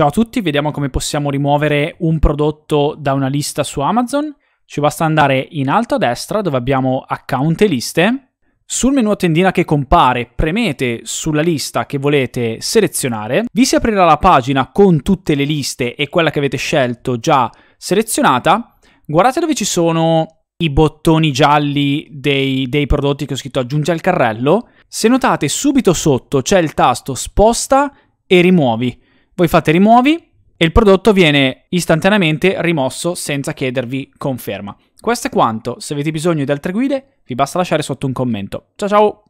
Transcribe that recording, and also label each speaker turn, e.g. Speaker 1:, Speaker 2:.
Speaker 1: Ciao a tutti, vediamo come possiamo rimuovere un prodotto da una lista su Amazon. Ci basta andare in alto a destra dove abbiamo account e liste. Sul menu a tendina che compare premete sulla lista che volete selezionare, vi si aprirà la pagina con tutte le liste e quella che avete scelto già selezionata. Guardate dove ci sono i bottoni gialli dei, dei, prodotti che ho scritto aggiungi al carrello, se notate subito sotto c'è il tasto sposta e rimuovi. Voi fate rimuovi e il prodotto viene istantaneamente rimosso senza chiedervi conferma. Questo è quanto, se avete bisogno di altre guide vi basta lasciare sotto un commento. Ciao ciao!